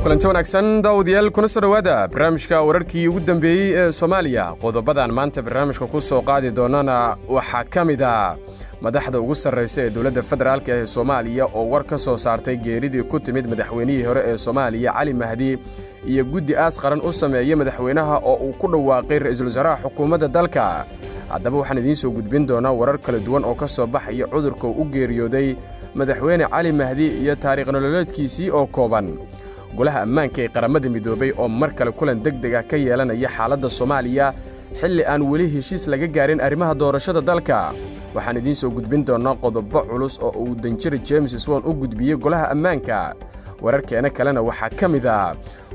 kulanti wanaagsan daawadayaal kuna soo dhowaada barnaamijka wararkii ugu dambeeyey ee soomaaliya qodobadan maanta barnaamijka ku soo qaadi doonana waxaa ka mid ah madaxda ugu sarraysa ee dowladda federaalk ee soomaaliya oo war ka soo saartay geeridii ku timid madaxweynihii hore ee soomaaliya cali mahdi iyo guddi aas qaran u sameeyey madaxweynaha oo uu ku dhawaaqay ra-iisul wasaaraha xukuumadda dalka haddaba waxaan idiin soo gudbin doonaa warar kala duwan oo ka soo baxaya cudurka u geeriyooday madaxweyne cali mahdi iyo taariikh nololeedkiisii oo kooban golaha ammaanka ee qaramada midoobey oo mar kale kulan deg deg ah ka yeelanaya xaaladda soomaaliya xilli aan weli heshiis laga gaarin arrimaha doorashada dalka waxaan idiin soo gudbin doonaa qodobo culus oo uu danjir james swan u gudbiyey golaha ammaanka wararkeena kalena waxaa ka mid ah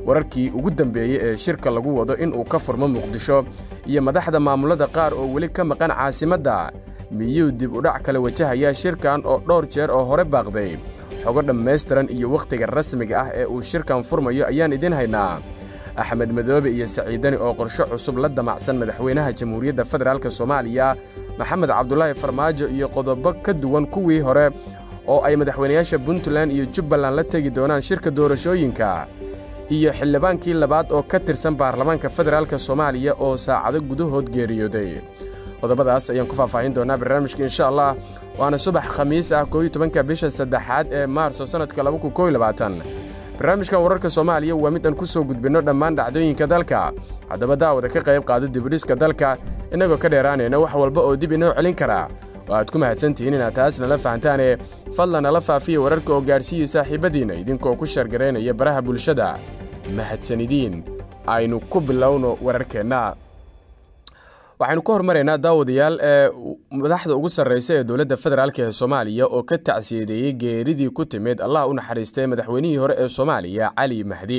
wararkii ugu dambeeyey ee shirka lagu wado inuu ka furmo muqdisho iyo madaxda maamulada qaar oo weli ka maqan caasimadda miyuu dib udhac kale wajahayaa shirkan oo dhowr jeer oo hore baaqday xogo dhammaystiran iyo wakhtiga rasmiga ah ee uu shirkan furmayo ayaan idin haynaa axmed madoobe iyo saciidani oo qorsho cusub la damacsan madaxweynaha jamhuuriyadda federaalk soomaaliya maxamed cabdulaahi farmaajo iyo qodobo ka duwan kuwii hore oo ay madaxweynayaasha puntland iyo jubbaland la tegi doonaan shirka doorashooyinka iyo xildhibaankii labaad oo ka tirsan baarlamaanka federaalk soomaaliya oo saacado gudahood geeriyooday qodobadaas ayaan ku faahfaahin doonaa barnaamijka insha allah waana subax khamiis ah kooiyo tobanka bisha saddexaad ee maarso sannadka labaku koy labaatan barnaamijkan wararka soomaaliya waa mid aan ku soo gudbinno dhammaan dhacdooyinka dalka haddaba daawada ka qayb qaado dibudhiska dalka innagoo ka dheeraanayna wax walba oo dib inoo celin kara oo aad ku mahadsan tihiin inaad taas nala fahantaanee fadlan nala faafiya wararka oo gaadhsiiya saaxiibadiinna idinkoo ku sheergaraynaya baraha bulshada mahadsanidiin aynu ku bilowno wararkeenna waxaynu ka hormaraynaa daawadayaal ee madaxda ugu sarreysa ee dowladda federaalk ee soomaaliya oo ka tacsiyadeeyey geeridii ku timid allah u naxariistay madaxweynihii hore ee soomaaliya cali mahdi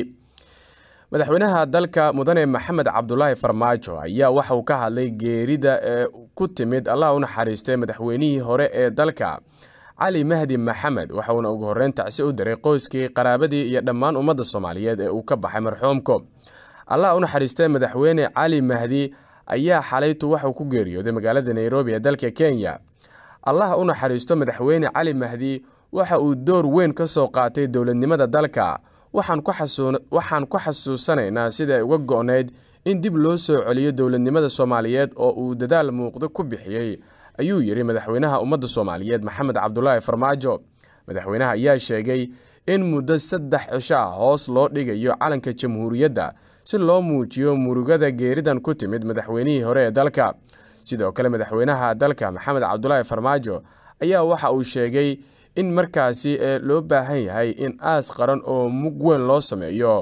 madaxweynaha dalka mudane maxamed cabdulaahi farmaajo ayaa waxa uu ka hadlay geerida ee ku timid allah u naxariistay madaxweynihii hore ee dalka cali mahdi maxamed waxauna ugu horreyn tacsi u diray qoyskii qaraabadii iyo dhammaan ummadda soomaaliyeed ee uu ka baxay marxuumko allah u naxariistay madaxweyne cali mahdi ayaa xalaytu waxuu ku geeriyooday magaalada nairobi ee dalka kenya allah u naxariisto madaxweyne cali mahdi waxa uu door weyn ka soo qaatay dowladnimada dalka waxaan ku xasuusanaynaa sida ay uga go-nayd in dib loo soo celiyo dowladnimada soomaaliyeed oo uu dadaal muuqdo ku bixiyey ayuu yidhi madaxweynaha ummadda soomaaliyeed maxamed cabdulaahi farmaajo madaxweynaha ayaa sheegay in muddo saddex cisho ah hoos loo dhigayo calanka jamhuuriyadda si loo muujiyo murugada geeridan ku timid madaxweynihii hore ee dalka sidoo kale madaxweynaha dalka maxamed cabdulaahi farmaajo ayaa waxa uu sheegay in markaasi ee loo baahan yahay in aas qaran oo mug weyn loo sameeyo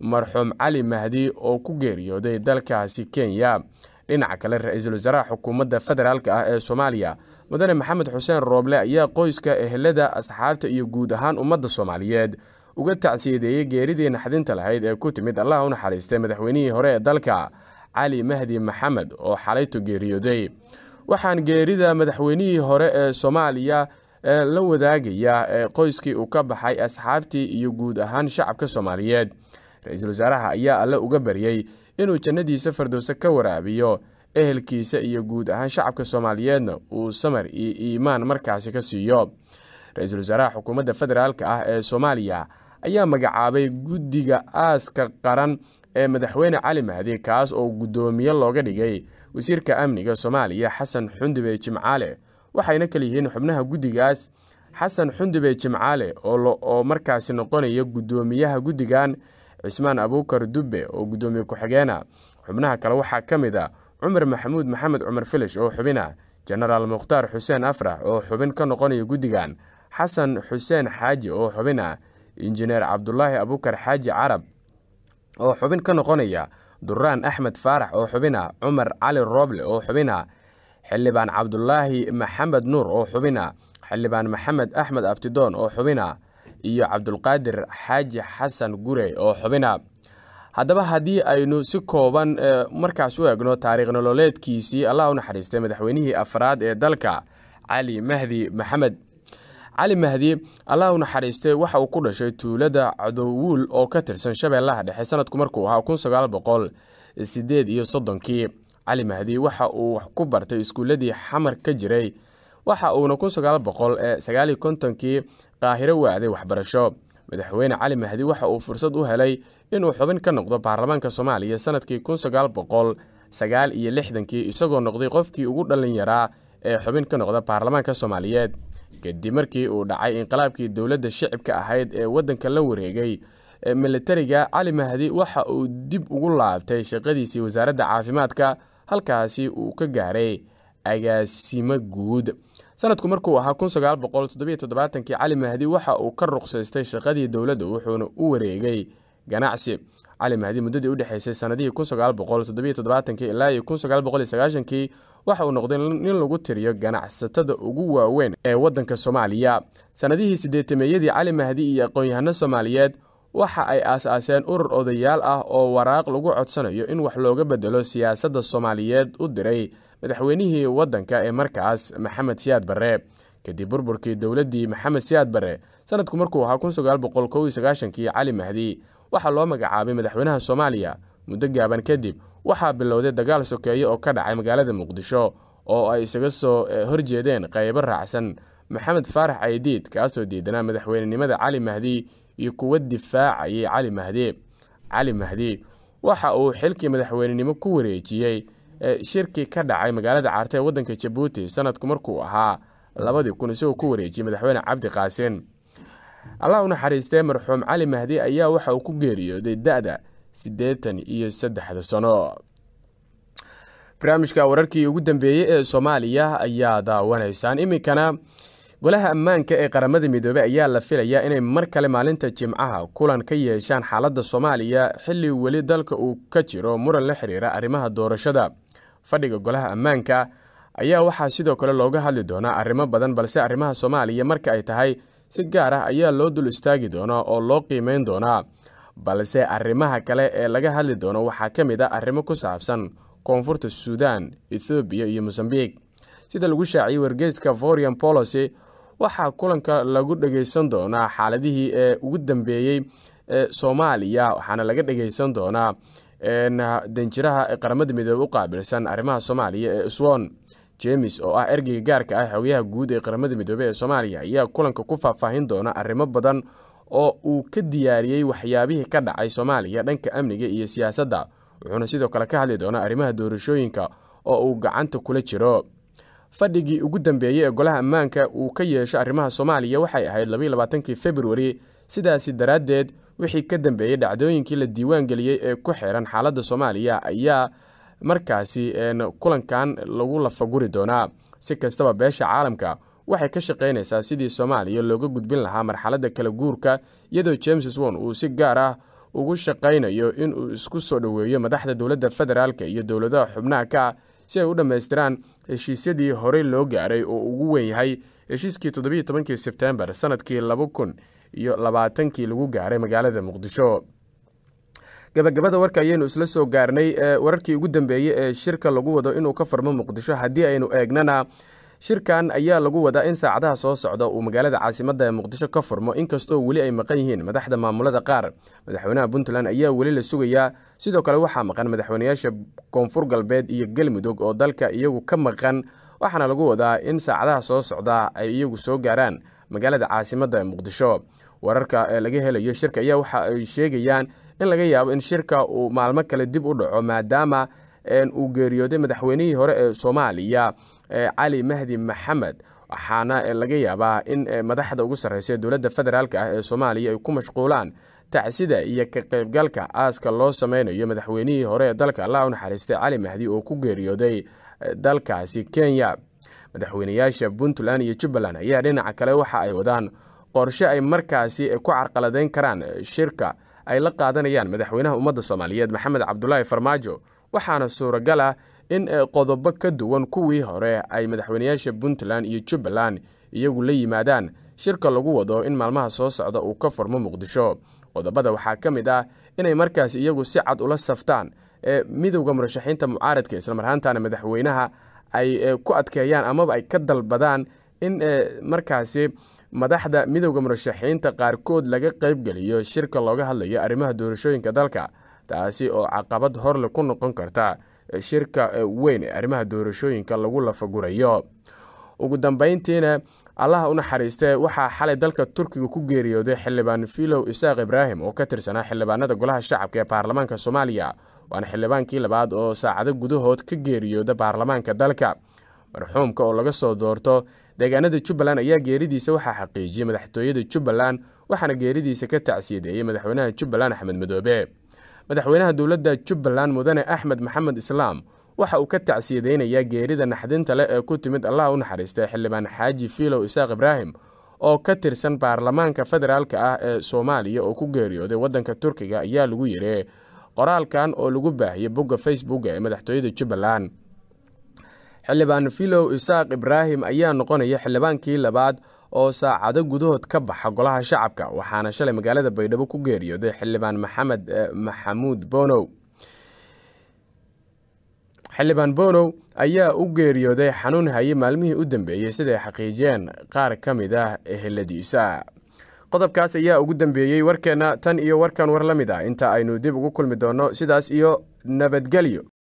marxuum cali mahdi oo ku geeriyooday dalkaasi kenya dhinaca kale ra-iisul wasaaraha xukuumadda federaalk ah ee soomaaliya mudane maxamed xuseen rooble ayaa qoyska ehelada asxaabta iyo guud ahaan ummadda soomaaliyeed uga tacsiyadeeyey geeridii naxdinta lahayd ee ku timid allaha u naxariistay madaxweynihii hore ee dalka cali mahdi maxamed oo xalaytu geeriyooday waxaan geerida madaxweynihii hore ee soomaaliya la wadaagaya ee qoyskii uu ka baxay asxaabtii iyo guud ahaan shacabka soomaaliyeed ra-iisul wasaaraha ayaa alle uga baryey inuu jannadiisa firdowse ka waraabiyo ehelkiisa iyo guud ahaan shacabka soomaaliyeedna uu samar iyo iimaan markaasi ka siiyo ra-iisul wasaaraha xukuumadda federaalk ah ee soomaaliya ayaa magacaabay guddiga aaska qaran ee madaxweyne cali mahdi kaas oo guddoomiye looga dhigay wasiirka amniga soomaaliya xasan xundube jimcaale waxayna kal yihiin xubnaha guddigaas xasan xundube jimcaale oo markaasi noqonaya guddoomiyaha guddigan cismaan abuukar dubbe oo guddoomiye ku-xigeena xubnaha kale waxaa ka mid a ah cumar maxamuud maxamed cumar filish oo xubina jenaraal mukhtaar xuseen afrax oo xubin ka noqonaya guddigan xasan xuseen xaaji oo xubina injineer cabdulaahi abuukar xaaji carab oo xubin ka noqonaya duraan axmed faarax oo xubina cumar cali rooble oo xubina xildhibaan cabdulaahi maxamed nuur oo xubina xildhibaan maxamed axmed abtidoon oo xubina iyo cabdulqaadir xaaji xasan gure oo xubina haddaba haddii aynu si kooban eh, markaas u egno taariikh nololeedkiisii allah u naxariistay madaxweynihii afraad ee dalka cali mahdi maxamed cali mahdi allah u naxariistay waxa uu ku dhashay tuulada cadowuul oo ka tirsan shabeellaha dhexe sanadku markuu ahaa kun sagaal iyo soddonkii cali mahdi waxa uu ku bartay iskuulladii xamar ka jiray waxa uuna kun sagaal boqol sagaaliyo kontonkii waaday waxbarasho madaxweyne cali mahdi waxa uu fursad u helay inuu xubin ka noqdo baarlamaanka soomaaliya sanadkii kun sagaal iyo lixdankii isagoo noqday qofkii ugu yaraa ee xubin ka noqda baarlamaanka soomaaliyeed kadib markii uu dhacay inqilaabkii dowladda shicibka ahayd ee waddanka la wareegay milatariga cali mahdi waxa uu dib ugu laabtay shaqadiisii wasaaradda caafimaadka halkaasi uu ka gaaray agaasimo guud sanadku markuu ahaa kii cali mahdi waxa uu ka ruqsaystay shaqadii dowladda wuxuuna u wareegay ganacsi cali mahdi muddadii u dhexeysay sanadihii ilaaii waxa uu noqday nin lagu tiriyo ganacsatada ugu waaweyn ee waddanka soomaaliya sannadihii sideetameeyadii cali mahdi iyo aqoon-yahano soomaaliyeed waxa ay aas-aaseen urur odayaal ah oo waraaq lagu codsanayo in wax looga beddelo siyaasadda soomaaliyeed u diray madaxweynihii waddanka ee markaas maxamed siyaad barre kadib burburkii dowladdii maxamed siyaad barre sanadku markuu ahaa cali mahdi waxaa loo magacaabay madaxweynaha soomaaliya muddo gaaban kadib waxaa bilowday dagaal sokeeye oo ka dhacay magaalada muqdisho oo ay isaga soo eh, horjeedeen qaybo raacsan maxamed faarax caydiid kaasoo diidanaa madaxweynenimada cali mahdi iyo kuwa difaacayay cali mahdi cali mahdi waxa uu xilkii madaxweynenimo ku wareejiyey eh, shirkii ka dhacay magaalada caarte ee waddanka jabuuti sanadku markuu ahaa labadii kun isagoo ku wareejiyey madaxweyne cabdi qaasin allah u naxariistee marxuum cali mahdi ayaa waxa uu ku geeriyooday dada da siddeetan iyo saddexda sano barnaamijka wararkii ugu dambeeyey ee soomaaliya ayaa daawanaysaan iminkana golaha ammaanka ee qaramada midoobey ayaa la filayaa inay mar kale maalinta jimcaha kulan ka yeeshaan xaaladda soomaaliya xilli weli dalka uu ka jiro muran la xiriira arrimaha doorashada fadhiga golaha ammaanka ayaa waxaa sidoo kale looga hadli doonaa arrimo badan balse arrimaha soomaaliya marka ay tahay si gaar ah ayaa loo dul istaagi doonaa oo loo qiimeyn doonaa balse arrimaha kale ee laga hadli doono waxaa ka mid ah arrimo ku saabsan koonfurta suudan ethoobiya iyo mosambiq sida lagu shaaciyey wargeyska foreign policy waxaa kulanka lagu dhageysan doonaa xaaladihii ee ugu dambeeyey ee soomaaliya waxaana laga dhageysan doonaa danjiraha qaramada midoobe u qaabilsan arrimaha soomaaliya ee iswoon jemes oo ah ergeyga gaarka ah xogyaha guud ee qaramada midoobey ee soomaaliya ayaa kulanka ku faahfaahin doona arrimo badan oo uu ka diyaariyey waxyaabihii ka dhacay soomaaliya dhanka amniga iyo siyaasadda wuxuuna sidoo kale ka hadli doonaa arrimaha doorashooyinka oo uu gacanta kula jiro fadhigii ugu dambeeyey ee golaha ammaanka uu ka yeesho arrimaha soomaaliya waxay ahayd labaiylabaatankii februari sidaasi daraaddeed wixii ka dambeeyey dhacdooyinkii la diiwaan geliyey ee ku xiran xaaladda soomaaliya ayaa markaasi kulankan lagu lafaguri doonaa si kastaba beesha caalamka waxay ka shaqaynaysaa sidii soomaaliya looga gudbin lahaa marxaladda kala guurka iyadoo james won uu si gaar ah ugu shaqaynayo inuu isku soo dhoweeyo madaxda dowladda federaalk iyo dowladaha xubnaha si ay u dhammaystiraan heshiisyadii horey loo gaaray oo ugu weyn yahay heshiiskii toddobaiyo tobankii sebtembar sanadkii laba kun iyo labaatankii lagu gaaray magaalada muqdisho gabagabada warka ayaynu isla soo gaarnay wararkii ugu dambeeyey ee shirka lagu wado inuu ka farmo muqdisho haddii aynu eegnana shirkan ayaa lagu wadaa in saacadaha soo socda uu magaalada caasimadda ee muqdisho ka furmo inkastoo weli ay maqan yihiin madaxda maamulada qaar madaxweynaha puntland ayaa weli la sugayaa sidoo kale waxaa maqan madaxweyneyaasha koonfur galbeed iyo galmudug oo dalka iyagu ka maqan waxaana lagu wadaa in saacadaha soo socda ay iyagu soo gaaraan magaalada caasimada ee muqdisho wararka laga helayo shirka ayaa waxa ay sheegayaan in laga yaabo in shirka uu maalmo kale dib u dhaco maadaama uu geeriyooday madaxweynihii hore ee soomaaliya cali mahdi maxamed waxaana laga yaabaa in madaxda ugu sarreysa dowladda federaalk ah ee soomaaliya ay ku mashquulaan tacsida iyo ka qaybgalka aaska loo sameynayo madaxweynihii hore ee dalka allah u naxariistay cali mahdi oo ku geeriyooday dalkaasi kenya madaxweynayaasha puntland iyo jubbaland ayaa dhinaca kale waxa ay wadaan qorshe ay markaasi ku carqaladeyn karaan shirka ay la qaadanayaan madaxweynaha ummadda soomaaliyeed maxamed cabdulaahi farmaajo waxaana suuragal ah in eh, qodobo ka duwan kuwii hore ay madaxweynayaasha puntland iyo jubbaland iyagu la yimaadaan shirka lagu wado in maalmaha soo socda uu ka furmo muqdisho qodobada waxaa ka mid ah inay markaas iyagu si cad ula saftaan ee eh, midowda murashaxiinta mucaaradka islamarhaantaana madaxweynaha ay eh, ku adkeeyaan amaba ay ka dalbadaan in markaasi madaxda midowda murashaxiinta qaarkood laga qaybgeliyo shirka looga hadlayo arrimaha doorashooyinka dalka taasi oo caqabad horle ku noqon karta shirka e, weyn ee arrimaha doorashooyinka lagu lafagurayo ugu dambayntiina allaha u naxariistee waxaa xalay dalka turkiga ku geeriyooday xildhibaan filow isaaq ibraahim oo ka tirsanaa xildhibaanada golaha shacabka ee baarlamaanka soomaaliya waana xildhibaankii labaad oo saacado gudahood ka geeriyooda baarlamaanka dalka marxuumka oo laga soo doorto deegaanada jubbaland ayaa geeridiisa waxaa xaqiijiyey madaxtooyada jubbaland waxaana geeridiisa ka tacsiyadeeyey madaxweynaha jubbaland axmed madoobe madaxweynaha dowladda jubbaland mudane axmed maxamed islaam waxa uu ka tacsiyadeynayaa geerida naxdinta leh ee ku timid allah u naxariistay xildhibaan xaaji fiilow isaaq ibraahim oo ka tirsan baarlamaanka federaalka ah ee soomaaliya oo ku geeriyooday waddanka turkiga ayaa lagu yidhi qoraalkan oo lagu baahiyey bogga facebook ee madaxtooyada jubbaland xildhibaan filow isaaq ibraahim ayaa noqonaya xildhibaankii labaad oo saacado gudahood ka baxa golaha shacabka waxaana shalay magaalada baydhabo ku geeriyooday xildhibaan maxamed eh, maxamuud bonow xildhibaan bonow ayaa u geeriyooday xanuun haye maalmihii u dambeeyey siday xaqiijiyeen qaar ka mid ah eheladiisa qodobkaas ayaa ugu dambeeyey warkeenna tan iyo warkan war la mid ah inta aynu dib ugu kulmi doonno sidaas iyo nabadgelyo